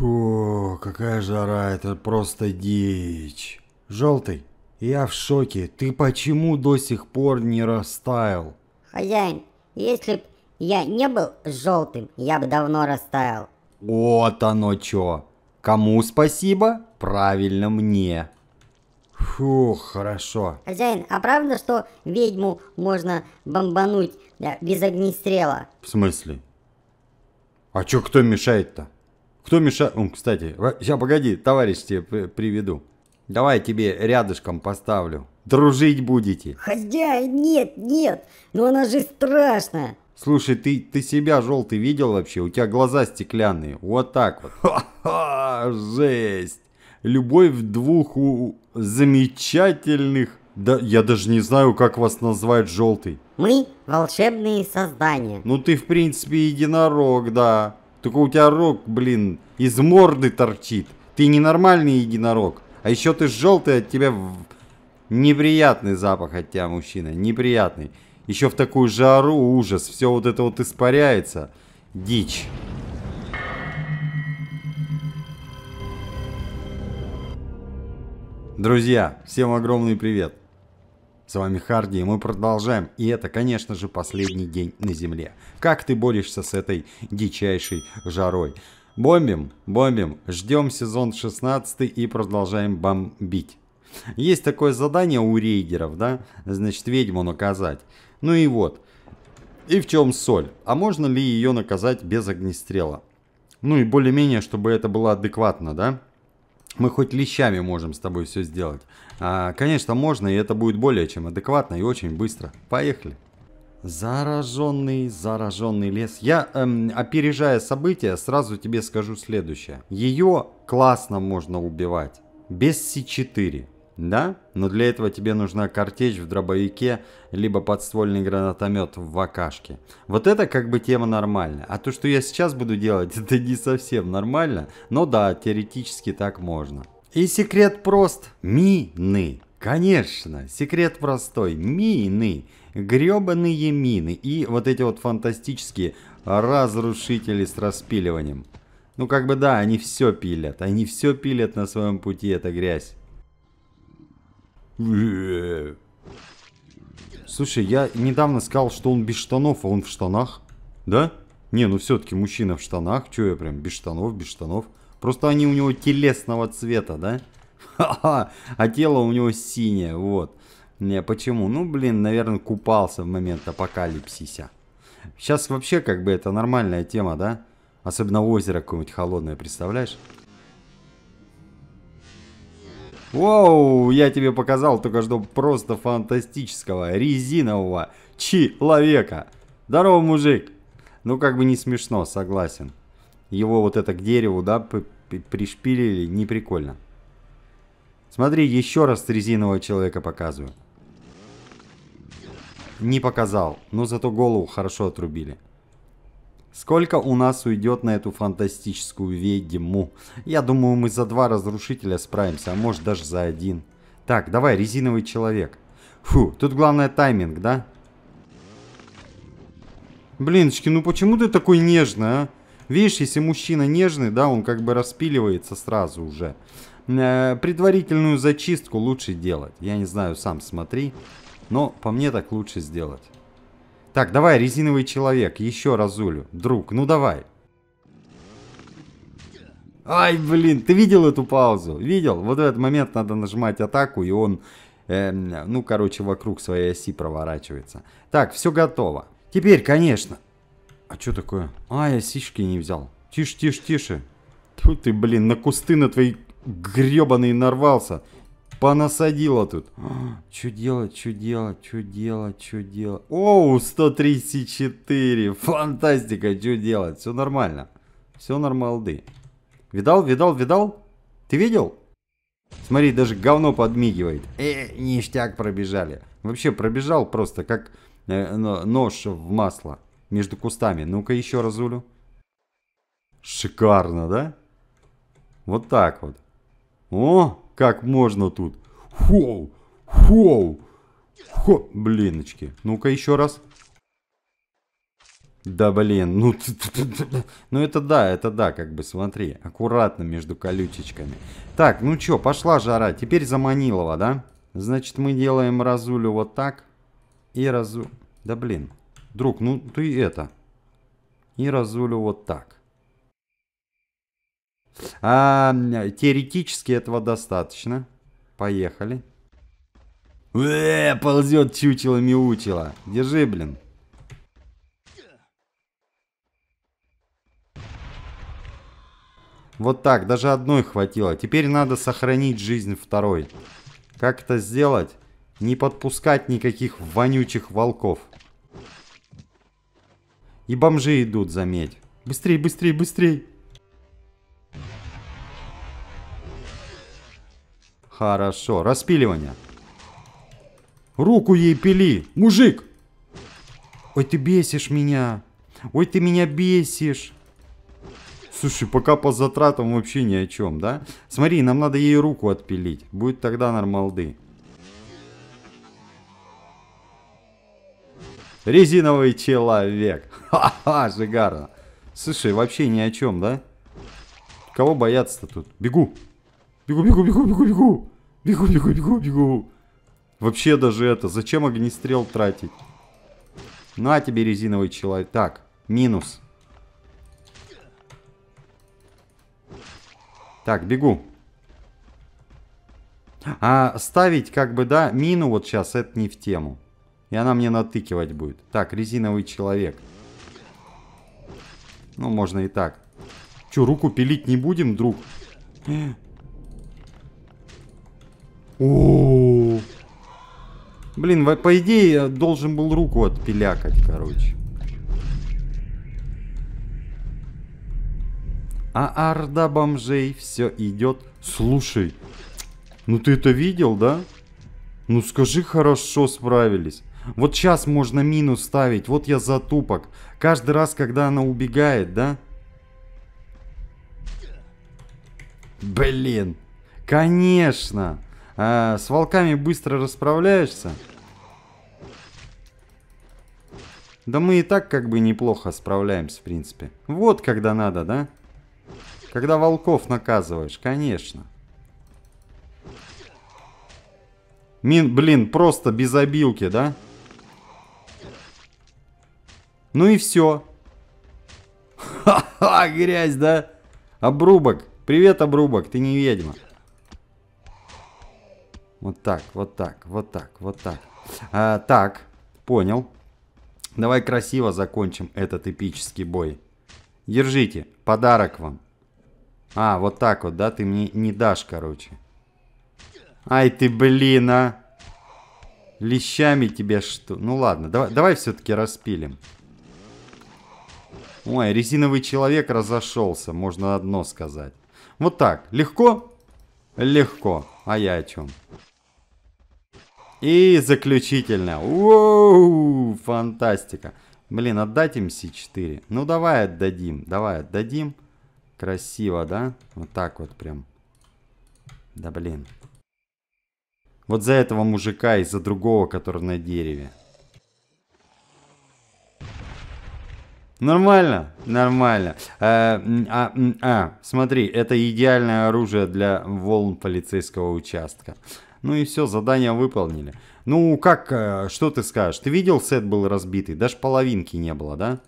Фу, какая жара, это просто дичь. Желтый, я в шоке. Ты почему до сих пор не растаял? Хозяин, если б я не был желтым, я бы давно растаял. Вот оно чё. Кому спасибо? Правильно, мне. Фух, хорошо. Хозяин, а правда, что ведьму можно бомбануть без огнестрела? В смысле? А чё кто мешает-то? Кто мешает... Кстати, сейчас, погоди, товарищ тебе приведу. Давай тебе рядышком поставлю. Дружить будете. Хозяин, нет, нет, но она же страшно. Слушай, ты, ты себя желтый видел вообще? У тебя глаза стеклянные. Вот так вот. Ха-ха, жесть. Любовь в двух у... замечательных... Да, я даже не знаю, как вас назвать желтый. Мы волшебные создания. Ну ты, в принципе, единорог, да. Только у тебя рог, блин, из морды торчит. Ты ненормальный единорог. А еще ты желтый, от тебя неприятный запах от тебя, мужчина. Неприятный. Еще в такую жару ужас. Все вот это вот испаряется. Дичь. Друзья, всем огромный привет. С вами Харди, и мы продолжаем. И это, конечно же, последний день на Земле. Как ты борешься с этой дичайшей жарой? Бомбим, бомбим, ждем сезон 16 и продолжаем бомбить. Есть такое задание у рейдеров, да? Значит, ведьму наказать. Ну и вот. И в чем соль? А можно ли ее наказать без огнестрела? Ну и более-менее, чтобы это было адекватно, да? мы хоть лещами можем с тобой все сделать. А, конечно, можно, и это будет более чем адекватно и очень быстро. Поехали. Зараженный, зараженный лес. Я, эм, опережая события, сразу тебе скажу следующее. Ее классно можно убивать. Без С4. Да, но для этого тебе нужна картечь в дробовике, либо подствольный гранатомет в вакашке. Вот это как бы тема нормальная. А то, что я сейчас буду делать, это не совсем нормально. Но да, теоретически так можно. И секрет прост. Мины. Конечно, секрет простой. Мины. Гребаные мины. И вот эти вот фантастические разрушители с распиливанием. Ну как бы да, они все пилят. Они все пилят на своем пути, эта грязь. Слушай, я недавно сказал, что он без штанов, а он в штанах. Да? Не, ну все-таки мужчина в штанах. Че я прям без штанов, без штанов. Просто они у него телесного цвета, да? Ха-ха, а тело у него синее, вот. Не, почему? Ну, блин, наверное, купался в момент апокалипсиса. Сейчас вообще как бы это нормальная тема, да? Особенно озеро какое-нибудь холодное, представляешь? Воу, я тебе показал только что просто фантастического, резинового человека. Здорово, мужик. Ну, как бы не смешно, согласен. Его вот это к дереву, да, пришпилили, не прикольно. Смотри, еще раз резинового человека показываю. Не показал, но зато голову хорошо отрубили. Сколько у нас уйдет на эту фантастическую ведьму? Я думаю, мы за два разрушителя справимся, а может даже за один. Так, давай, резиновый человек. Фу, тут главное тайминг, да? Блиночки, ну почему ты такой нежный, а? Видишь, если мужчина нежный, да, он как бы распиливается сразу уже. Э -э, предварительную зачистку лучше делать. Я не знаю, сам смотри. Но по мне так лучше сделать. Так, давай, резиновый человек, еще разулю. Друг, ну давай. Ай, блин, ты видел эту паузу? Видел? Вот в этот момент надо нажимать атаку, и он, э, ну, короче, вокруг своей оси проворачивается. Так, все готово. Теперь, конечно. А что такое? А, я сишки не взял. Тише, тише, тише. Тут ты, блин, на кусты на твои гребаные нарвался понасадила тут. А, что делать, что делать, что делать, что делать. Оу, 134, фантастика, что делать, все нормально. Все нормалды. Видал, видал, видал? Ты видел? Смотри, даже говно подмигивает. Э, ништяк пробежали. Вообще пробежал просто как э, нож в масло между кустами. Ну-ка еще разулю. Шикарно, да? Вот так вот. О, как можно тут? Хоу! Хоу! Хо! Блиночки. Ну-ка еще раз. Да блин, ну, ну это да, это да, как бы смотри, аккуратно между колючечками. Так, ну чё, пошла жара, теперь за да? Значит, мы делаем разулю вот так и разу... Да блин, друг, ну ты это... И разулю вот так. А, теоретически этого достаточно. Поехали. Э, ползет чучело-мяутило. Держи, блин. Вот так, даже одной хватило. Теперь надо сохранить жизнь второй. Как это сделать? Не подпускать никаких вонючих волков. И бомжи идут, заметь. Быстрей, быстрей, быстрей. Хорошо, распиливание. Руку ей пили, мужик! Ой, ты бесишь меня. Ой, ты меня бесишь. Слушай, пока по затратам вообще ни о чем, да? Смотри, нам надо ей руку отпилить. Будет тогда нормалды. Резиновый человек. Ха-ха, шикарно. Слушай, вообще ни о чем, да? Кого бояться-то тут? Бегу. Бегу, бегу, бегу, бегу, бегу. Бегу, бегу, бегу, бегу. Вообще даже это, зачем огнестрел тратить? На тебе резиновый человек. Так, минус. Так, бегу. А ставить как бы, да, мину вот сейчас, это не в тему. И она мне натыкивать будет. Так, резиновый человек. Ну, можно и так. Че, руку пилить не будем, друг? О, Блин, по идее, я должен был руку отпилякать, короче. А орда бомжей все идет. Слушай, ну ты это видел, да? Ну скажи, хорошо справились. Вот сейчас можно мину ставить, вот я затупок. Каждый раз, когда она убегает, да? Блин, конечно. А, с волками быстро расправляешься? Да мы и так как бы неплохо справляемся, в принципе. Вот когда надо, да? Когда волков наказываешь, конечно. Мин, блин, просто без обилки, да? Ну и все. Ха-ха, грязь, да? Обрубок. Привет, обрубок, ты не ведьма. Вот так, вот так, вот так, вот так. А, так, понял. Давай красиво закончим этот эпический бой. Держите, подарок вам. А, вот так вот, да? Ты мне не дашь, короче. Ай ты, блин, а. Лещами тебе что? Ну ладно, давай, давай все-таки распилим. Ой, резиновый человек разошелся, можно одно сказать. Вот так, легко? Легко. А я о чем? И заключительно. Уоу, фантастика. Блин, отдать им C4. Ну, давай отдадим. Давай отдадим. Красиво, да? Вот так вот прям. Да блин. Вот за этого мужика и за другого, который на дереве. Нормально, нормально. Э, а, а, а, смотри, это идеальное оружие для волн полицейского участка. Ну и все, задание выполнили. Ну, как, э, что ты скажешь? Ты видел, сет был разбитый? Даже половинки не было, да?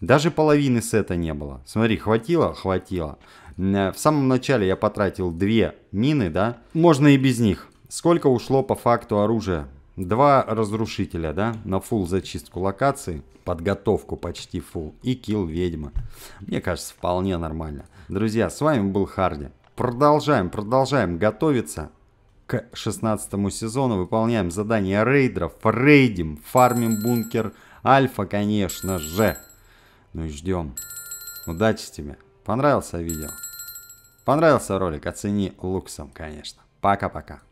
Даже половины сета не было. Смотри, хватило? Хватило. Э, в самом начале я потратил две мины, да? Можно и без них. Сколько ушло по факту оружия? Два разрушителя, да, на фул зачистку локации, подготовку почти фул и килл ведьма. Мне кажется, вполне нормально. Друзья, с вами был Харди. Продолжаем, продолжаем готовиться к 16 сезону. Выполняем задания рейдеров, рейдим, фармим бункер Альфа, конечно же. Ну и ждем. Удачи тебе. Понравился видео? Понравился ролик? Оцени луксом, конечно. Пока-пока.